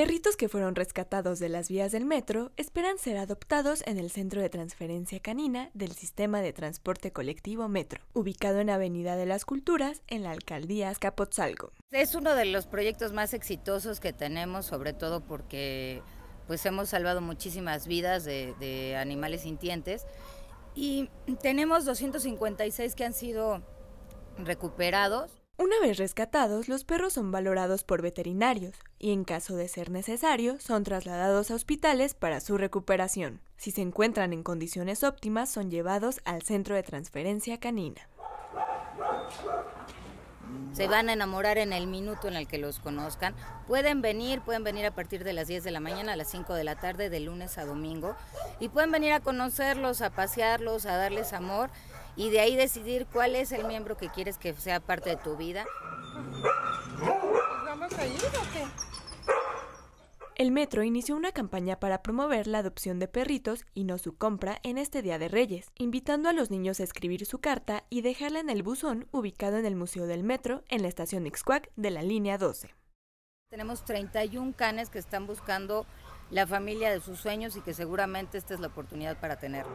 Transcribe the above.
Perritos que fueron rescatados de las vías del metro esperan ser adoptados en el Centro de Transferencia Canina del Sistema de Transporte Colectivo Metro, ubicado en Avenida de las Culturas, en la Alcaldía Azcapotzalco. Es uno de los proyectos más exitosos que tenemos, sobre todo porque pues hemos salvado muchísimas vidas de, de animales sintientes y tenemos 256 que han sido recuperados una vez rescatados, los perros son valorados por veterinarios y en caso de ser necesario, son trasladados a hospitales para su recuperación. Si se encuentran en condiciones óptimas, son llevados al centro de transferencia canina. Se van a enamorar en el minuto en el que los conozcan. Pueden venir, pueden venir a partir de las 10 de la mañana a las 5 de la tarde, de lunes a domingo. Y pueden venir a conocerlos, a pasearlos, a darles amor y de ahí decidir cuál es el miembro que quieres que sea parte de tu vida. El metro inició una campaña para promover la adopción de perritos y no su compra en este Día de Reyes, invitando a los niños a escribir su carta y dejarla en el buzón ubicado en el Museo del Metro en la estación Ixcuac de la línea 12. Tenemos 31 canes que están buscando la familia de sus sueños y que seguramente esta es la oportunidad para tenerlo.